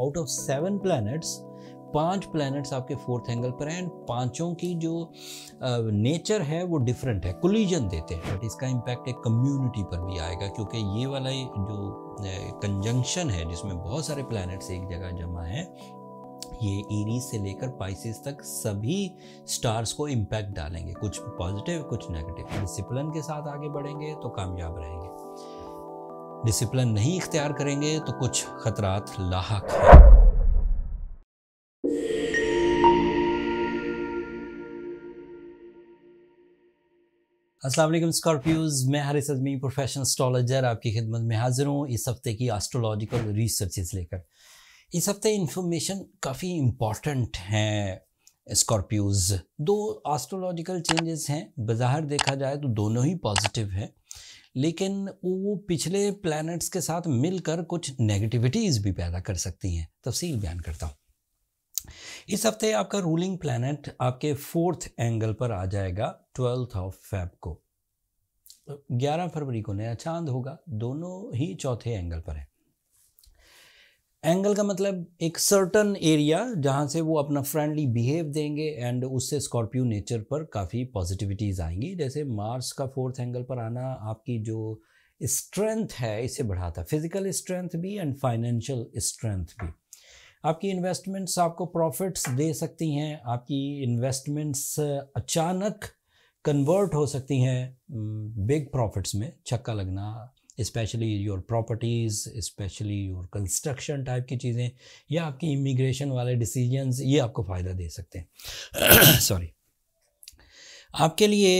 out of seven planets पांच planets आपके fourth angle पर हैं एंड पांचों की जो नेचर है वो डिफरेंट है कोलिजन देते हैं बट इसका इम्पैक्ट एक कम्युनिटी पर भी आएगा क्योंकि ये वाला जो कंजंक्शन है जिसमें बहुत सारे प्लैनेट्स एक जगह जमा हैं ये ईरीज से लेकर पाइसिस तक सभी स्टार्स को इम्पैक्ट डालेंगे कुछ पॉजिटिव कुछ नेगेटिव डिसिप्लिन के साथ आगे बढ़ेंगे तो कामयाब रहेंगे डिसिप्लिन नहीं इख्तियार करेंगे तो कुछ खतरात लाक हैं असलम स्कॉर्पियोज मैं हरिस अजमी प्रोफेशनल एस्ट्रोलॉजर आपकी खिदमत में हाजिर हूँ इस हफ्ते की एस्ट्रोलॉजिकल रिसर्चेस लेकर इस हफ्ते इन्फॉर्मेशन काफ़ी इम्पॉर्टेंट हैं स्कॉर्पियोज दो एस्ट्रोलॉजिकल चेंजेस हैं बाहर देखा जाए तो दोनों ही पॉजिटिव हैं लेकिन वो पिछले प्लैनेट्स के साथ मिलकर कुछ नेगेटिविटीज़ भी पैदा कर सकती हैं तफसील बयान करता हूँ इस हफ्ते आपका रूलिंग प्लैनेट आपके फोर्थ एंगल पर आ जाएगा ट्वेल्थ ऑफ फेब को 11 फरवरी को नया चांद होगा दोनों ही चौथे एंगल पर है एंगल का मतलब एक सर्टन एरिया जहाँ से वो अपना फ्रेंडली बिहेव देंगे एंड उससे स्कॉर्पियो नेचर पर काफ़ी पॉजिटिविटीज़ आएंगी जैसे मार्स का फोर्थ एंगल पर आना आपकी जो स्ट्रेंथ है इसे बढ़ाता है फिजिकल स्ट्रेंथ भी एंड फाइनेंशियल स्ट्रेंथ भी आपकी इन्वेस्टमेंट्स आपको प्रॉफिट्स दे सकती हैं आपकी इन्वेस्टमेंट्स अचानक कन्वर्ट हो सकती हैं बिग hmm, प्रॉफिट्स में छक्का लगना especially your properties especially your construction type की चीज़ें या आपकी इमिग्रेशन वाले डिसीजंस ये आपको फ़ायदा दे सकते हैं सॉरी आपके लिए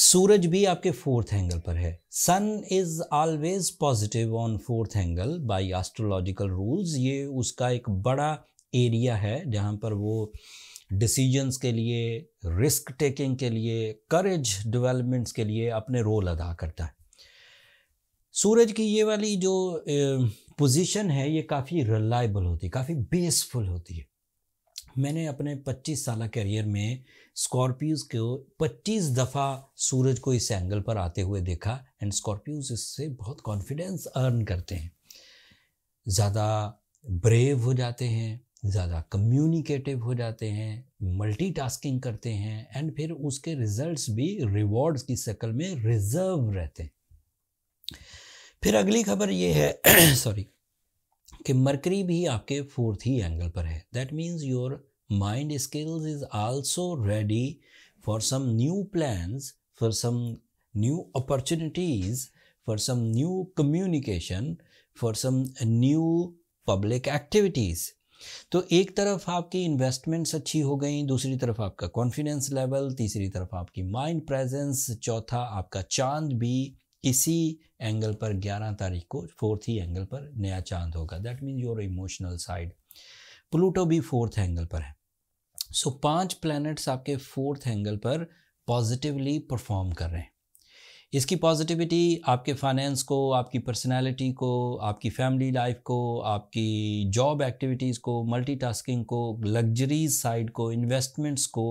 सूरज भी आपके फोर्थ एंगल पर है sun is always positive on fourth angle by astrological rules ये उसका एक बड़ा एरिया है जहाँ पर वो डिसीजंस के लिए रिस्क टेकिंग के लिए करेज डेवलपमेंट्स के लिए अपने रोल अदा करता है सूरज की ये वाली जो पोजीशन है ये काफ़ी रिलायबल होती है काफ़ी बेसफुल होती है मैंने अपने 25 साल करियर में स्कॉर्पियोज को 25 दफ़ा सूरज को इस एंगल पर आते हुए देखा एंड स्कॉर्पियोज इससे बहुत कॉन्फिडेंस अर्न करते हैं ज़्यादा ब्रेव हो जाते हैं ज़्यादा कम्युनिकेटिव हो जाते हैं मल्टीटास्किंग करते हैं एंड फिर उसके रिजल्ट्स भी रिवॉर्ड्स की शक्ल में रिजर्व रहते हैं फिर अगली खबर ये है सॉरी कि मरकरी भी आपके फोर्थ ही एंगल पर है that means your mind skills is also ready for some new plans for some new opportunities for some new communication for some new public activities तो एक तरफ आपकी इन्वेस्टमेंट्स अच्छी हो गई दूसरी तरफ आपका कॉन्फिडेंस लेवल तीसरी तरफ आपकी माइंड प्रेजेंस चौथा आपका चांद भी इसी एंगल पर 11 तारीख को फोर्थ ही एंगल पर नया चांद होगा that means your emotional side Pluto भी फोर्थ एंगल पर है सो so, पांच प्लैनेट्स आपके फोर्थ एंगल पर पॉजिटिवली परफॉर्म कर रहे हैं इसकी पॉजिटिविटी आपके फाइनेंस को आपकी पर्सनालिटी को आपकी फैमिली लाइफ को आपकी जॉब एक्टिविटीज़ को मल्टीटास्किंग को लग्जरीज साइड को इन्वेस्टमेंट्स को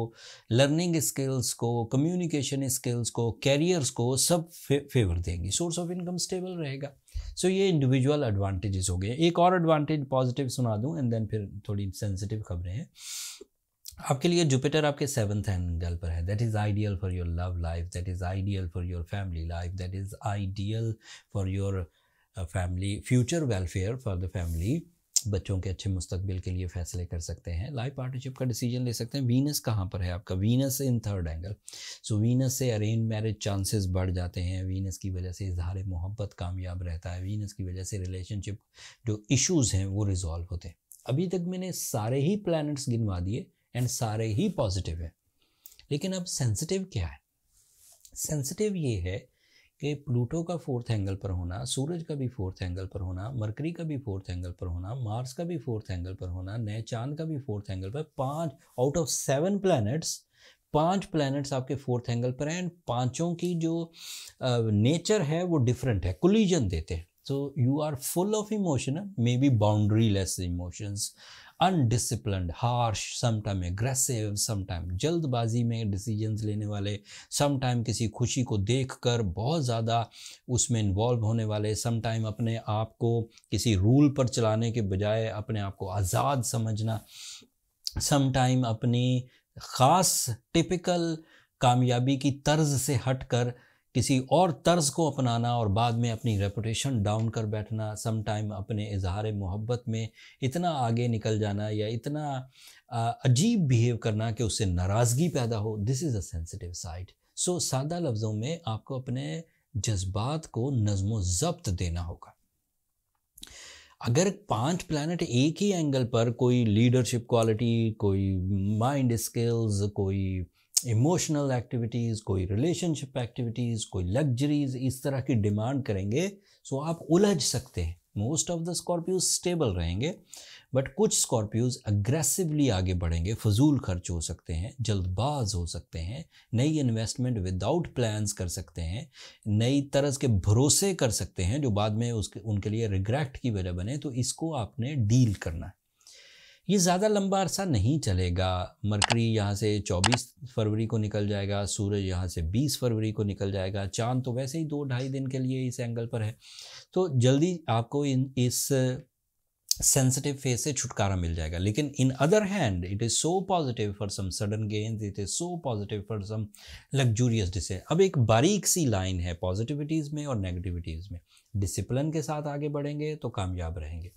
लर्निंग स्किल्स को कम्युनिकेशन स्किल्स को कैरियर्स को सब फे, फेवर देंगी सोर्स ऑफ इनकम स्टेबल रहेगा सो so ये इंडिविजुअल एडवांटेजेस हो गए एक और एडवांटेज पॉजिटिव सुना दूँ एंड देन फिर थोड़ी सेंसिटिव खबरें हैं आपके लिए जुपिटर आपके सेवंथ एंगल पर है that is ideal for your love life that is ideal for your family life that is ideal for your family future welfare for the family बच्चों के अच्छे मुस्तकबिल के लिए फैसले कर सकते हैं लाइफ पार्टनरशिप का डिसीजन ले सकते हैं वीनस कहाँ पर है आपका Venus in third angle so Venus से अरेंज मैरिज चांसेस बढ़ जाते हैं वीनस की वजह से इजहार मोहब्बत कामयाब रहता है वीनस की वजह से रिलेशनशिप जो इश्यूज़ हैं वो रिजॉल्व होते हैं अभी तक मैंने सारे ही प्लानट्स गिनवा दिए एंड सारे ही पॉजिटिव है लेकिन अब सेंसिटिव क्या है सेंसिटिव ये है कि प्लूटो का फोर्थ एंगल पर होना सूरज का भी फोर्थ एंगल पर होना मरकरी का भी फोर्थ एंगल पर होना मार्स का भी फोर्थ एंगल पर होना नए चांद का भी फोर्थ एंगल पर पांच आउट ऑफ सेवन प्लैनेट्स पांच प्लैनेट्स आपके फोर्थ एंगल पर हैं एंड पांचों की जो नेचर है वो डिफरेंट है कोलिजन देते हैं so you are full of emotion may be boundary less emotions undiscipline harsh sometime aggressive sometime जल्दबाजी में डिसीजंस लेने वाले समटाइम किसी खुशी को देख कर बहुत ज़्यादा उसमें इन्वॉल्व होने वाले समटाइम अपने आप को किसी रूल पर चलाने के बजाय अपने आप को आज़ाद समझना समटाइम अपनी ख़ास टिपिकल कामयाबी की तर्ज से हटकर किसी और तर्ज को अपनाना और बाद में अपनी रेपुटेशन डाउन कर बैठना सम टाइम अपने इजहार मोहब्बत में इतना आगे निकल जाना या इतना अजीब बिहेव करना कि उससे नाराज़गी पैदा हो this is a sensitive side so सादा लफ्ज़ों में आपको अपने जज्बात को नज़म ज़ब्त देना होगा अगर पांच प्लानट एक ही एंगल पर कोई लीडरशिप क्वालिटी कोई माइंड स्किल्स कोई इमोशनल एक्टिविटीज़ कोई रिलेशनशिप एक्टिविटीज़ कोई लग्जरीज इस तरह की डिमांड करेंगे सो आप उलझ सकते हैं most of the Scorpios stable रहेंगे बट कुछ स्कॉर्पियोज अग्रेसिवली आगे बढ़ेंगे फजूल खर्च हो सकते हैं जल्दबाज हो सकते हैं नई इन्वेस्टमेंट विदाउट प्लान्स कर सकते हैं नई तरह के भरोसे कर सकते हैं जो बाद में उसके उनके लिए रिग्रैक्ट की वजह बने तो इसको आपने डील करना है ये ज़्यादा लंबा अरसा नहीं चलेगा मरकरी यहाँ से 24 फरवरी को निकल जाएगा सूरज यहाँ से 20 फरवरी को निकल जाएगा चांद तो वैसे ही दो ढाई दिन के लिए इस एंगल पर है तो जल्दी आपको इन इस सेंसिटिव फेज से छुटकारा मिल जाएगा लेकिन in other hand it is so positive for some sudden gains it is so positive for some luxurious डिस अब एक बारीक सी लाइन है पॉजिटिविटीज़ में और नेगेटिविटीज़ में डिसिप्लिन के साथ आगे बढ़ेंगे तो कामयाब रहेंगे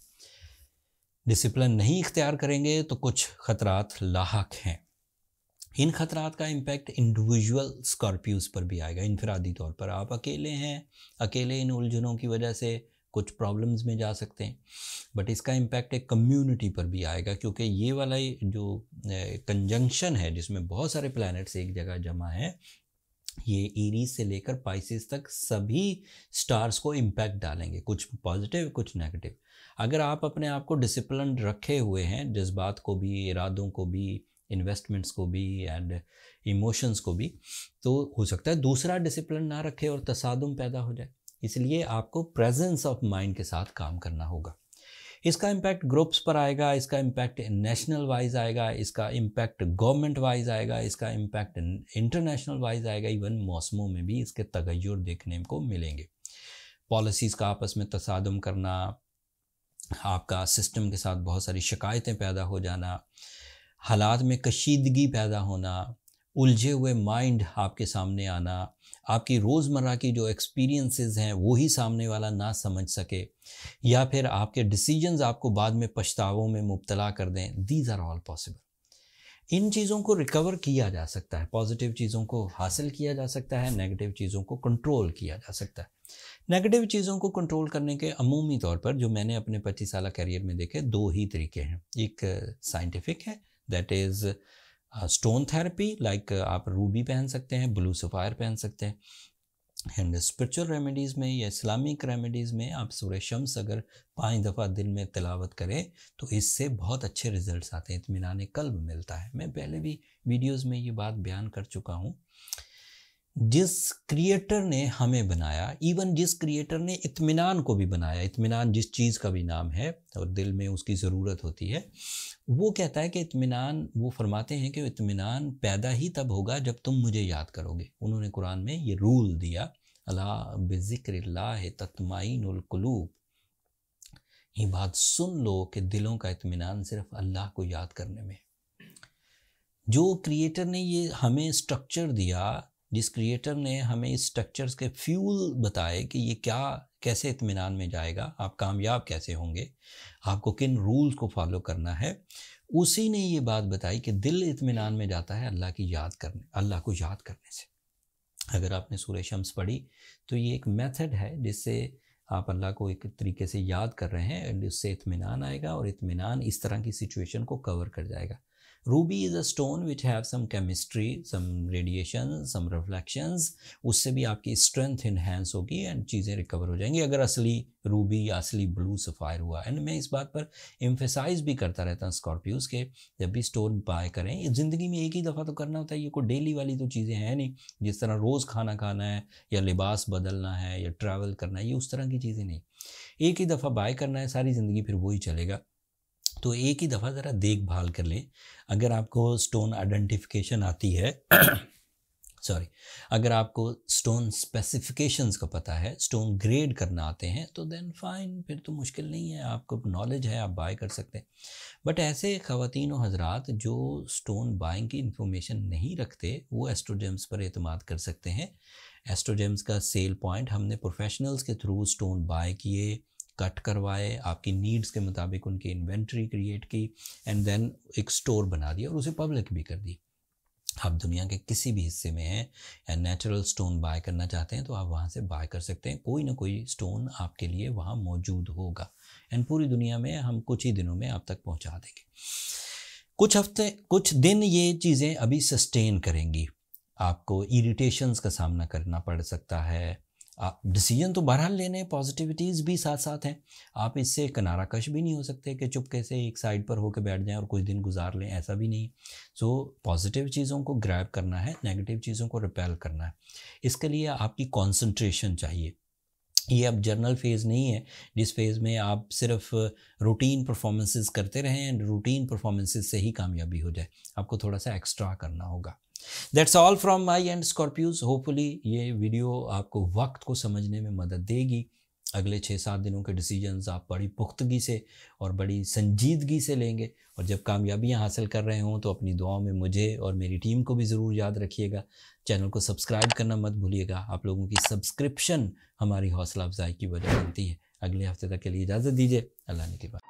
डिसिप्लिन नहीं इख्तियार करेंगे तो कुछ ख़तरात लाक हैं इन ख़तरात का इम्पेक्ट इंडिविजुअल स्कॉर्पियोज पर भी आएगा इनफरादी तौर पर आप अकेले हैं अकेले इन उलझनों की वजह से कुछ प्रॉब्लम्स में जा सकते हैं बट इसका इम्पैक्ट एक कम्युनिटी पर भी आएगा क्योंकि ये वाला जो कंजंक्शन है जिसमें बहुत सारे प्लानट्स एक जगह जमा हैं ये ईरीज से लेकर पाइसिस तक सभी स्टार्स को इम्पैक्ट डालेंगे कुछ पॉजिटिव कुछ नेगेटिव अगर आप अपने आप को डिसिप्लिन रखे हुए हैं जज्बात को भी इरादों को भी इन्वेस्टमेंट्स को भी एंड इमोशंस को भी तो हो सकता है दूसरा डिसिप्लिन ना रखे और तसादम पैदा हो जाए इसलिए आपको प्रेजेंस ऑफ माइंड के साथ काम करना होगा इसका इम्पैक्ट ग्रुप्स पर आएगा इसका इम्पैक्ट नेशनल वाइज आएगा इसका इम्पैक्ट गवर्नमेंट वाइज आएगा इसका इम्पैक्ट इंटरनेशनल वाइज आएगा इवन मौसमों में भी इसके तगैर देखने को मिलेंगे पॉलिसीज़ का आपस में तसादम करना आपका सिस्टम के साथ बहुत सारी शिकायतें पैदा हो जाना हालात में कशीदगी पैदा होना उलझे हुए माइंड आपके सामने आना आपकी रोज़मर्रा की जो एक्सपीरियंसेस हैं वो ही सामने वाला ना समझ सके या फिर आपके डिसीजंस आपको बाद में पछतावों में मुबतला कर दें दीज आर ऑल पॉसिबल इन चीज़ों को रिकवर किया जा सकता है पॉजिटिव चीज़ों को हासिल किया जा सकता है नेगेटिव चीज़ों को कंट्रोल किया जा सकता है नेगेटिव चीज़ों को कंट्रोल करने के अमूमी तौर पर जो मैंने अपने पच्चीस साल करियर में देखे दो ही तरीके हैं एक साइंटिफिक है that is stone therapy like आप रूबी पहन सकते हैं ब्लू सफ़ायर पहन सकते हैं एंड स्पिरिचुअल रेमेडीज़ में या इस्लामिक रेमेडीज़ में आप सूर्य शम्स अगर पाँच दफ़ा दिन में तलावत करें तो इससे बहुत अच्छे रिज़ल्ट आते हैं इतमान कल्ब मिलता है मैं पहले भी वीडियोज़ में ये बात बयान कर चुका हूँ जिस क्रिएटर ने हमें बनाया इवन जिस क्रिएटर ने इतमान को भी बनाया इतमान जिस चीज़ का भी नाम है और दिल में उसकी ज़रूरत होती है वो कहता है कि इतमान वो फरमाते हैं कि इतमान पैदा ही तब होगा जब तुम मुझे याद करोगे उन्होंने कुरान में ये रूल दिया अला बिक्र तत्माइनकलूब ये बात सुन लो कि दिलों का इतमान सिर्फ अल्लाह को याद करने में जो क्रिएटर ने ये हमें स्ट्रक्चर दिया जिस क्रिएटर ने हमें इस स्ट्रक्चर्स के फ्यूल बताए कि ये क्या कैसे इतमान में जाएगा आप कामयाब कैसे होंगे आपको किन रूल्स को फॉलो करना है उसी ने ये बात बताई कि दिल इतमान में जाता है अल्लाह की याद करने अल्लाह को याद करने से अगर आपने सूर्य शम्स पढ़ी तो ये एक मेथड है जिससे आप अल्लाह को एक तरीके से याद कर रहे हैं एंड उससे इतमान आएगा और इतमान इस तरह की सिचुएशन को कवर कर जाएगा ruby is a stone which have some chemistry some radiation some reflections उससे भी आपकी स्ट्रेंथ इन्हेंस होगी एंड चीज़ें रिकवर हो जाएंगी अगर असली रूबी या असली ब्लू सफ़ायर हुआ एंड मैं इस बात पर एम्फेसाइज भी करता रहता हूँ स्कॉर्पियोज़ के जब भी स्टोन बाय करें ज़िंदगी में एक ही दफ़ा तो करना होता है ये कोई डेली वाली तो चीज़ें हैं नहीं जिस तरह रोज़ खाना खाना है या लिबास बदलना है या ट्रैवल करना है ये उस तरह की चीज़ें नहीं एक ही दफ़ा बाय करना है सारी ज़िंदगी फिर वही चलेगा तो एक ही दफ़ा ज़रा देखभाल कर लें अगर आपको स्टोन आइडेंटिफिकेशन आती है सॉरी अगर आपको स्टोन स्पेसिफिकेशंस का पता है स्टोन ग्रेड करना आते हैं तो देन फाइन फिर तो मुश्किल नहीं है आपको नॉलेज है आप बाय कर सकते हैं बट ऐसे ख़वान हजरात जो स्टोन बाइंग की इन्फॉर्मेशन नहीं रखते वो एस्ट्रोजेम्स पर अतमाद कर सकते हैं एस्ट्रोजेम्स का सेल पॉइंट हमने प्रोफेशनल्स के थ्रू स्टोन बाय किए कट करवाए आपकी नीड्स के मुताबिक उनकी इन्वेंट्री क्रिएट की एंड देन एक स्टोर बना दिया और उसे पब्लिक भी कर दी आप दुनिया के किसी भी हिस्से में हैं एंड नेचुरल स्टोन बाय करना चाहते हैं तो आप वहाँ से बाय कर सकते हैं कोई ना कोई स्टोन आपके लिए वहाँ मौजूद होगा एंड पूरी दुनिया में हम कुछ ही दिनों में आप तक पहुँचा देंगे कुछ हफ्ते कुछ दिन ये चीज़ें अभी सस्टेन करेंगी आपको इरिटेशंस का सामना करना पड़ सकता है आप डिसीजन तो बहरहाल लेने पॉजिटिविटीज़ भी साथ साथ हैं आप इससे कश भी नहीं हो सकते कि चुप कैसे एक साइड पर होकर बैठ जाएं और कुछ दिन गुजार लें ऐसा भी नहीं सो पॉजिटिव चीज़ों को ग्रैब करना है नेगेटिव चीज़ों को रिपेल करना है इसके लिए आपकी कॉन्सनट्रेशन चाहिए ये अब जर्नल फेज़ नहीं है जिस फेज़ में आप सिर्फ रूटीन परफॉर्मेंसेस करते रहें एंड रूटीन परफॉर्मेंसेस से ही कामयाबी हो जाए आपको थोड़ा सा एक्स्ट्रा करना होगा that's all from my end Scorpios hopefully ये वीडियो आपको वक्त को समझने में मदद देगी अगले छः सात दिनों के डिसीजंस आप बड़ी पुख्तगी से और बड़ी संजीदगी से लेंगे और जब कामयाबियाँ हासिल कर रहे हों तो अपनी दुआओं में मुझे और मेरी टीम को भी ज़रूर याद रखिएगा चैनल को सब्सक्राइब करना मत भूलिएगा आप लोगों की सब्सक्रिप्शन हमारी हौसला अफजाई की वजह बनती है अगले हफ्ते तक के लिए इजाज़त दीजिए अल्लाह ने के बाद